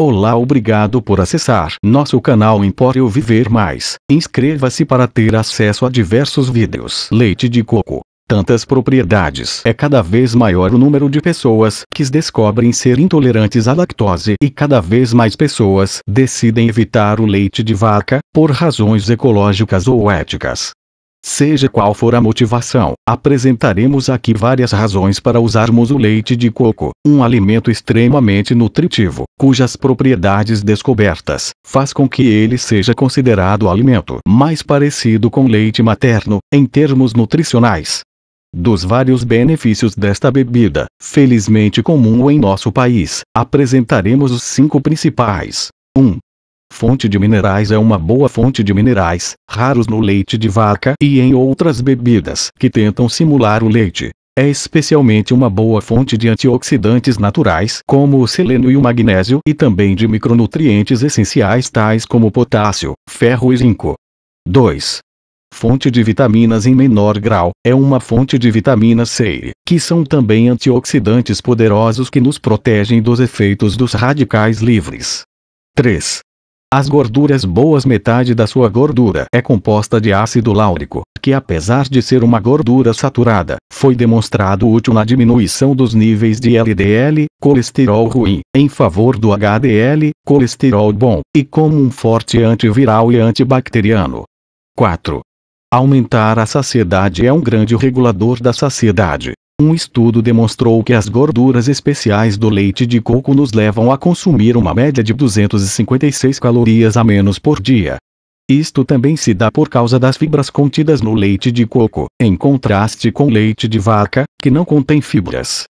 Olá, obrigado por acessar nosso canal Empório Viver Mais. Inscreva-se para ter acesso a diversos vídeos. Leite de coco. Tantas propriedades. É cada vez maior o número de pessoas que descobrem ser intolerantes à lactose e cada vez mais pessoas decidem evitar o leite de vaca por razões ecológicas ou éticas. Seja qual for a motivação, apresentaremos aqui várias razões para usarmos o leite de coco, um alimento extremamente nutritivo, cujas propriedades descobertas faz com que ele seja considerado alimento mais parecido com leite materno em termos nutricionais. Dos vários benefícios desta bebida, felizmente comum em nosso país, apresentaremos os cinco principais. 1. Um, Fonte de minerais é uma boa fonte de minerais, raros no leite de vaca e em outras bebidas que tentam simular o leite. É especialmente uma boa fonte de antioxidantes naturais como o selênio e o magnésio e também de micronutrientes essenciais tais como potássio, ferro e zinco. 2. Fonte de vitaminas em menor grau, é uma fonte de vitamina C, que são também antioxidantes poderosos que nos protegem dos efeitos dos radicais livres. 3. As gorduras boas metade da sua gordura é composta de ácido láurico, que apesar de ser uma gordura saturada, foi demonstrado útil na diminuição dos níveis de LDL, colesterol ruim, em favor do HDL, colesterol bom, e como um forte antiviral e antibacteriano. 4. Aumentar a saciedade é um grande regulador da saciedade. Um estudo demonstrou que as gorduras especiais do leite de coco nos levam a consumir uma média de 256 calorias a menos por dia. Isto também se dá por causa das fibras contidas no leite de coco, em contraste com leite de vaca, que não contém fibras.